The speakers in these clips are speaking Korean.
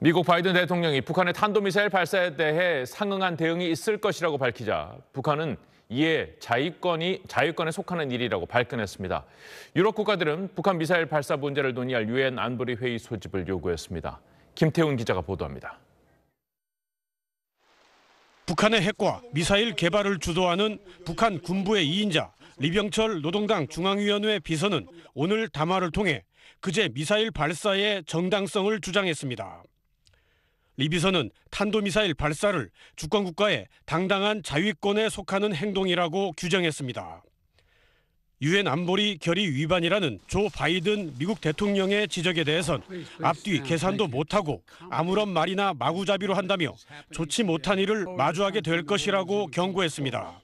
미국 바이든 대통령이 북한의 탄도미사일 발사에 대해 상응한 대응이 있을 것이라고 밝히자 북한은 이에 자위권이 자위권에 속하는 일이라고 발끈했습니다. 유럽 국가들은 북한 미사일 발사 문제를 논의할 유엔 안보리 회의 소집을 요구했습니다. 김태훈 기자가 보도합니다. 북한의 핵과 미사일 개발을 주도하는 북한 군부의 2인자 리병철 노동당 중앙위원회 비서는 오늘 담화를 통해 그제 미사일 발사의 정당성을 주장했습니다. 리비서는 탄도미사일 발사를 주권국가의 당당한 자위권에 속하는 행동이라고 규정했습니다. 유엔 안보리 결의 위반이라는 조 바이든 미국 대통령의 지적에 대해선 앞뒤 계산도 못하고 아무런 말이나 마구잡이로 한다며 좋지 못한 일을 마주하게 될 것이라고 경고했습니다.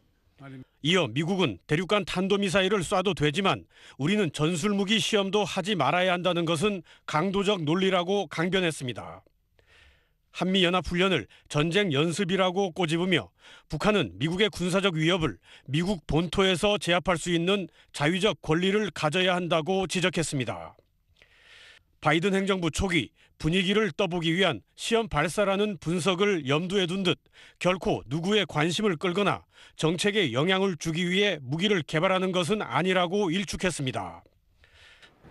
이어 미국은 대륙간 탄도미사일을 쏴도 되지만 우리는 전술무기 시험도 하지 말아야 한다는 것은 강도적 논리라고 강변했습니다. 한미연합훈련을 전쟁 연습이라고 꼬집으며 북한은 미국의 군사적 위협을 미국 본토에서 제압할 수 있는 자유적 권리를 가져야 한다고 지적했습니다. 바이든 행정부 초기 분위기를 떠보기 위한 시험 발사라는 분석을 염두에 둔 듯 결코 누구의 관심을 끌거나 정책에 영향을 주기 위해 무기를 개발하는 것은 아니라고 일축했습니다.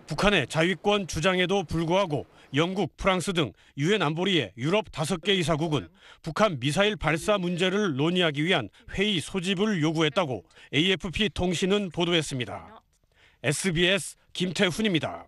북한의 자위권 주장에도 불구하고 영국, 프랑스 등 유엔 안보리의 유럽 5개 이사국은 북한 미사일 발사 문제를 논의하기 위한 회의 소집을 요구했다고 AFP 통신은 보도했습니다. SBS 김태훈입니다.